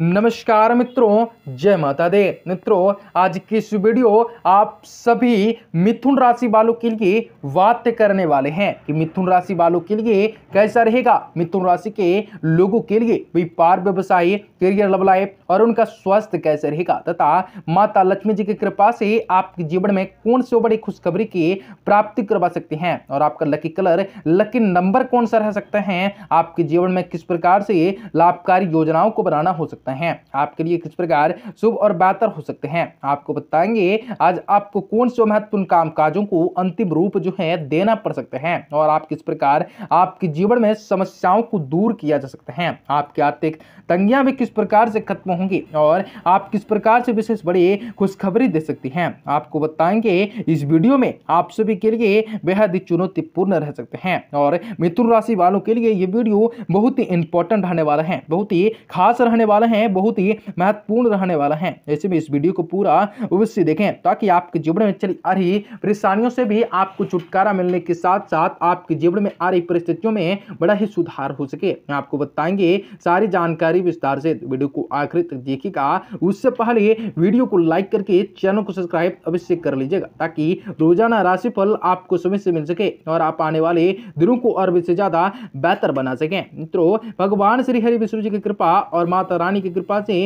नमस्कार मित्रों जय माता दे मित्रों आज की इस वीडियो आप सभी मिथुन राशि वालों के लिए बात करने वाले हैं कि मिथुन राशि वालों के लिए कैसा रहेगा मिथुन राशि के लोगों के लिए व्यापार व्यवसाय करियर लव लाइफ और उनका स्वास्थ्य कैसे रहेगा तथा माता लक्ष्मी जी की कृपा से आपके जीवन में कौन से बड़ी खुशखबरी की प्राप्ति करवा सकते हैं और आपका लकी कलर लकी नंबर कौन सा रह सकता है आपके जीवन में किस प्रकार से लाभकारी योजनाओं को बनाना हो सकता है सकते हैं आपके लिए किस प्रकार शुभ और बेहतर हो सकते हैं आपको बताएंगे आज आपको कौन से महत्वपूर्ण काम काजों को अंतिम रूप जो है देना पड़ सकते हैं और आप किस प्रकार आपके जीवन में समस्याओं को दूर किया जा सकता है आपकी आर्थिक तंगियां भी किस प्रकार से खत्म होंगी और आप किस प्रकार से विशेष बड़ी खुशखबरी दे सकती हैं आपको बताएंगे इस वीडियो में आप सभी के लिए बेहद ही चुनौतीपूर्ण रह सकते हैं और मिथुन राशि वालों के लिए ये वीडियो बहुत ही इंपॉर्टेंट रहने वाला है बहुत ही खास रहने वाला है है बहुत ही महत्वपूर्ण रहने वाला है ऐसे में इस वीडियो को पूरा अवश्य देखें ताकि आपके जीवन में चली आ रही परेशानियों से भी आपको छुटकारा मिलने के साथ साथ आपके जीवन में आ रही परिस्थितियों में बड़ा ही सुधार हो सके आपको बताएंगे सारी जानकारी विस्तार से वीडियो को आखिर तक देखिएगा उससे पहले वीडियो को लाइक करके चैनल को सब्सक्राइब अवश्य कर लीजिएगा ताकि रोजाना राशिफल आपको समय से मिल सके और आप आने वाले दिनों को और भी से ज़्यादा बेहतर बना सके मित्रों भगवान श्री हरि विष्णु जी की कृपा और माता रानी की कृपा से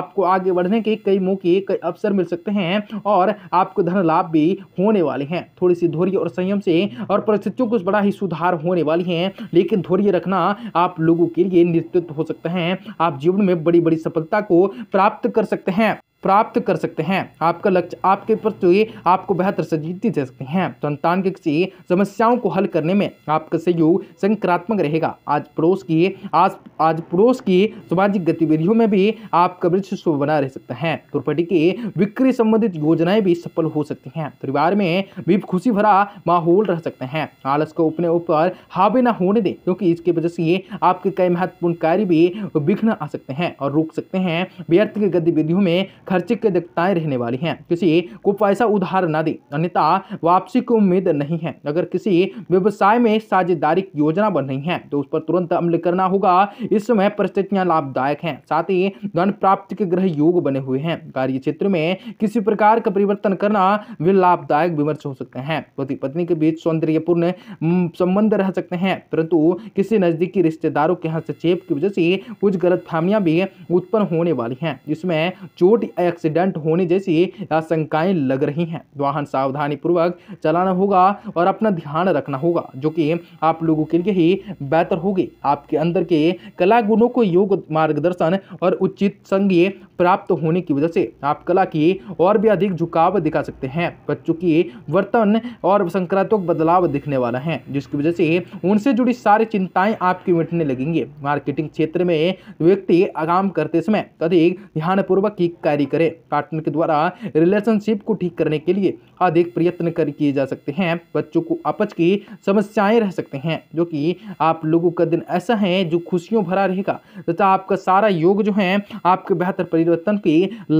आपको आगे बढ़ने के कई मौके कई अवसर मिल सकते हैं और आपको धन लाभ भी होने वाले हैं थोड़ी सी धैर्य और संयम से और परिस्थितियों को बड़ा ही सुधार होने वाली है लेकिन धैर्य रखना आप लोगों के लिए नेतृत्व हो सकते हैं आप जीवन में बड़ी बड़ी सफलता को प्राप्त कर सकते हैं प्राप्त कर सकते हैं आपका लक्ष्य आपके प्रति आपको बेहतर सजीती दे सकते हैं संतान के किसी समस्याओं को हल करने में आपका सहयोग संक्रात्मक रहेगा आज पड़ोस की आज आज पड़ोस की सामाजिक गतिविधियों में भी आपका वृक्ष शुभ बना रह सकता है प्रॉपर्टी की विक्री संबंधित योजनाएं भी सफल हो सकती हैं परिवार में भी खुशी भरा माहौल रह सकते हैं आलस को अपने ऊपर हावी ना होने दें क्योंकि इसकी वजह से आपके कई महत्वपूर्ण कार्य भी विघ्न आ सकते हैं और रोक सकते हैं व्यर्थ की गतिविधियों में खर्चे की दिक्कताएँ रहने वाली हैं किसी को पैसा उधार न दे अन्यथा वापसी की उम्मीद नहीं है अगर किसी व्यवसाय में साझेदारी योजना बन रही है तो उस पर तुरंत अमल करना होगा इस समय परिस्थितियाँ लाभदायक हैं साथ ही धन प्राप्ति के ग्रह योग बने हुए हैं कार्य क्षेत्र में किसी प्रकार का परिवर्तन करना भी लाभदायक विमर्श हो सकते हैं पति पत्नी के बीच सौंदर्यपूर्ण संबंध रह सकते हैं परंतु किसी नज़दीकी रिश्तेदारों के हस्तक्षेप की वजह से कुछ गलत भी उत्पन्न होने वाली हैं जिसमें चोट एक्सीडेंट होने जैसी आशंकाएं लग रही हैं वाहन सावधानीपूर्वक चलाना होगा और अपना ध्यान रखना होगा जो कि आप लोगों के लिए ही बेहतर होगी आपके अंदर के कला गुणों को योग मार्गदर्शन और उचित संज्ञ प्राप्त होने की वजह से आप कला की और भी अधिक झुकाव दिखा सकते हैं बच्चों की वर्तन और संक्रात्मक बदलाव दिखने वाला है जिसकी वजह से उनसे जुड़ी सारी चिंताएं आपकी मिटने लगेंगे मार्केटिंग क्षेत्र में व्यक्ति आगाम करते समय अधिक ध्यानपूर्वक की कार्य करें पार्टनर के द्वारा रिलेशनशिप को ठीक करने के लिए अधिक प्रयत्न कर किए जा सकते हैं बच्चों को अपच की समस्याएं रह सकते हैं जो कि आप लोगों का दिन ऐसा है जो खुशियों भरा रहेगा तथा तो आपका सारा योग जो है आपके बेहतर परिवर्तन भी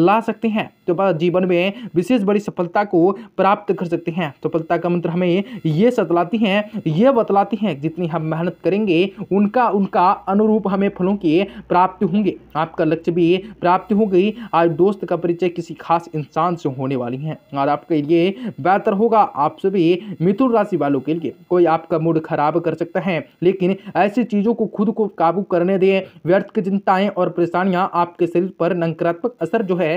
ला सकते हैं तो जीवन में विशेष बड़ी सफलता को प्राप्त कर सकते हैं सफलता तो का मंत्र हमें ये सतलाती हैं ये बतलाती हैं जितनी हम मेहनत करेंगे उनका उनका अनुरूप हमें फलों की प्राप्ति होंगे आपका लक्ष्य भी प्राप्ति होगी आज दोस्त दोस्त का परिचय किसी खास इंसान से होने वाली है और आपके लिए बेहतर होगा आप सभी मिथुन राशि वालों के लिए कोई आपका मूड खराब कर सकता है लेकिन ऐसी चीज़ों को खुद को काबू करने दें व्यर्थ की चिंताएं और परेशानियां आपके शरीर पर नकारात्मक असर जो है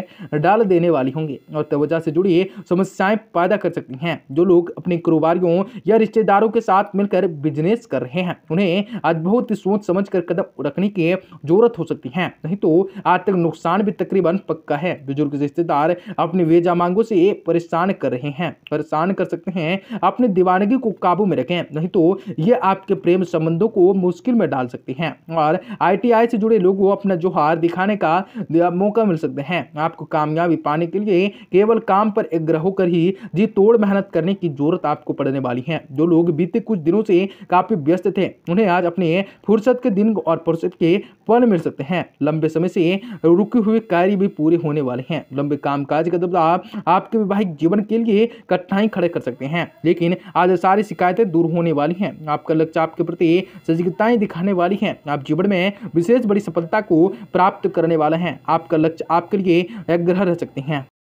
डाल देने वाली होंगी और त्वचा से जुड़ी समस्याएं पैदा कर सकती हैं जो लोग अपने कारोबारियों या रिश्तेदारों के साथ मिलकर बिजनेस कर रहे हैं उन्हें आज बहुत ही सोच समझ कर कदम रखने की जरूरत हो सकती है नहीं तो आर्थिक नुकसान भी तकरीबन पक्का है है बुजुर्ग रिश्तेदार अपनी वेजा मांगों से परेशान कर रहे हैं परेशान कर सकते हैं अपनी दीवानगी को काबू में रखें नहीं तो ये आपके प्रेम संबंधों को मुश्किल में डाल सकते हैं और आईटीआई से जुड़े लोग अपना जोहार दिखाने का मौका मिल सकते हैं आपको कामयाबी पाने के लिए केवल काम पर एग्रह होकर ही जी तोड़ मेहनत करने की जरूरत आपको पड़ने वाली है जो लोग बीते कुछ दिनों से काफ़ी व्यस्त थे उन्हें आज अपने फुर्सत के दिन और फुर्सत के पल मिल सकते हैं लंबे समय से रुके हुए कार्य भी पूरे होने होने वाले हैं लंबे कामकाज का दबदबा आप, आपके वैवाहिक जीवन के लिए कठिनाई खड़े कर सकते हैं लेकिन आज सारी शिकायतें दूर होने वाली हैं आपका लक्ष्य आपके प्रति सजगताएं दिखाने वाली हैं आप जीवन में विशेष बड़ी सफलता को प्राप्त करने वाले हैं आपका लक्ष्य आपके लिए ग्रह रह सकते हैं